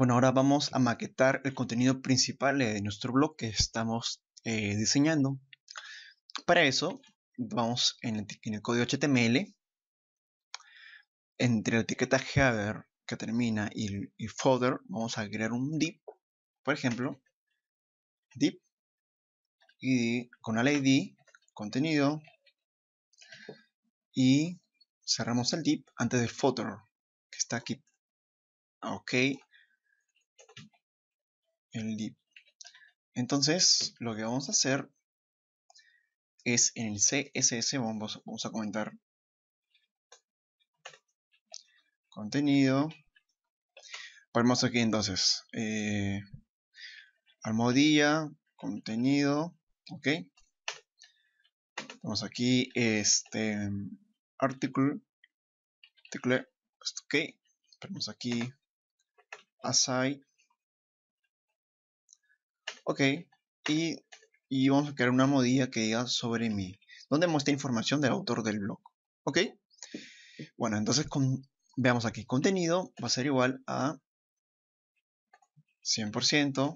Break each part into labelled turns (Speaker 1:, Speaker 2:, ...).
Speaker 1: Bueno, ahora vamos a maquetar el contenido principal de nuestro blog que estamos eh, diseñando. Para eso, vamos en el, código HTML, entre la etiqueta header que termina y, folder footer, vamos a crear un div, por ejemplo, div, y con la ID, contenido, y cerramos el div antes del footer, que está aquí. Ok, el div. Entonces, lo que vamos a hacer es en el CSS, vamos, vamos a comentar contenido. Ponemos aquí entonces eh, almohadilla, contenido, ok. Vamos aquí, este artículo, ok. Ponemos aquí aside Ok, y, vamos a crear una modilla que diga sobre mí, donde muestra información del autor del blog. Ok, bueno, entonces veamos aquí, contenido va a ser igual a 100%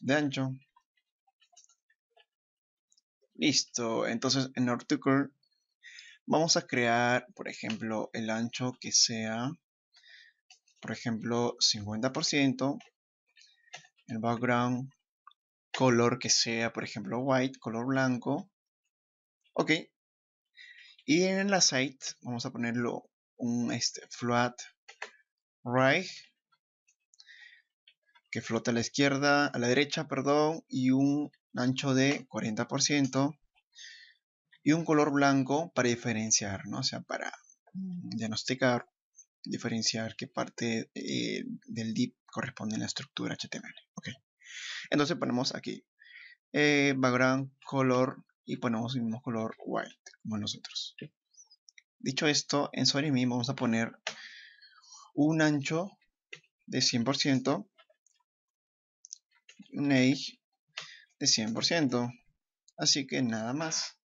Speaker 1: de ancho. Listo, entonces en article vamos a crear, por ejemplo, el ancho que sea, por ejemplo, 50% el background color que sea, por ejemplo, white, color blanco. Ok. Y en la site vamos a ponerlo un este, float right que flota a la izquierda, a la derecha, perdón, y un ancho de 40% y un color blanco para diferenciar, ¿no? O sea, para mm, diagnosticar, diferenciar qué parte eh, del dip corresponde a la estructura HTML. Entonces ponemos aquí eh, background color y ponemos el mismo color white como nosotros. Dicho esto, en mí vamos a poner un ancho de 100%, un age de 100%. Así que nada más.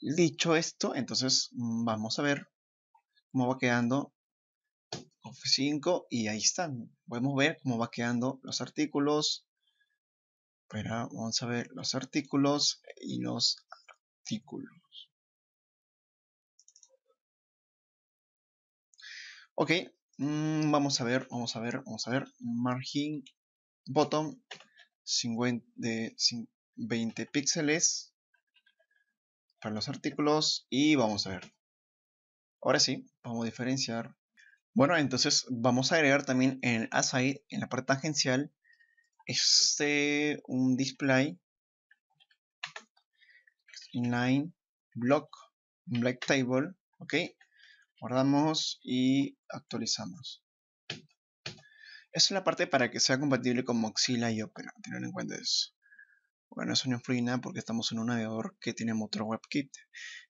Speaker 1: Dicho esto, entonces mm, vamos a ver cómo va quedando 5 y ahí están. Podemos ver cómo va quedando los artículos. Espera, vamos a ver los artículos y los artículos. Ok, mm, vamos a ver, vamos a ver, vamos a ver. Margin bottom de 20 píxeles para los artículos y vamos a ver. Ahora sí, vamos a diferenciar bueno, entonces vamos a agregar también en el aside, en la parte tangencial, este un display inline block, black table, ok, guardamos y actualizamos. Esa es la parte para que sea compatible con Mozilla y Opera, tener en cuenta eso. Bueno, eso no influye nada porque estamos en un navegador que tiene webkit.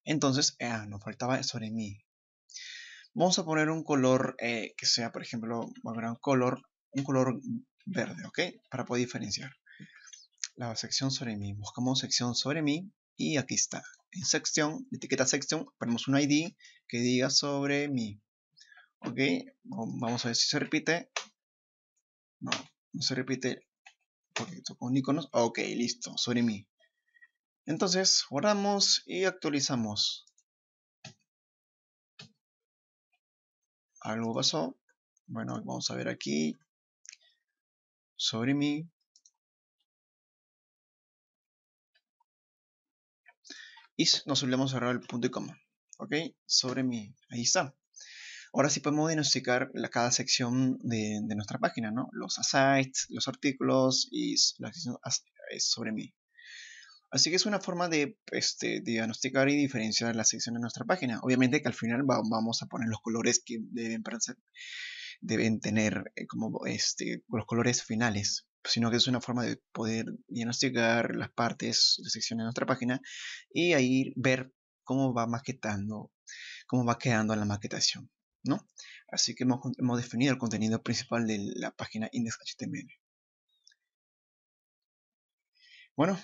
Speaker 1: Entonces, ah, nos faltaba sobre mí. Vamos a poner un color eh, que sea, por ejemplo, un color, un color verde, ¿ok? Para poder diferenciar. La sección sobre mí. Buscamos sección sobre mí y aquí está. En sección, etiqueta sección, ponemos un ID que diga sobre mí. ¿Ok? Vamos a ver si se repite. No, no se repite. Porque toco un iconos. Ok, listo, sobre mí. Entonces, guardamos y actualizamos. algo pasó. Bueno, vamos a ver aquí. Sobre mí. Y nos solemos cerrar el punto y coma. ¿Ok? Sobre mí. Ahí está. Ahora sí podemos diagnosticar la, cada sección de, nuestra página, ¿no? Los sites los artículos y la sección eh, sobre mí. Así que es una forma de este, diagnosticar y diferenciar la sección de nuestra página. Obviamente que al final vamos a poner los colores que deben, deben tener eh, como este, los colores finales, sino que es una forma de poder diagnosticar las partes, de sección de nuestra página y ahí ver cómo va maquetando, cómo va quedando la maquetación. ¿no? Así que hemos, hemos definido el contenido principal de la página index.html. Bueno,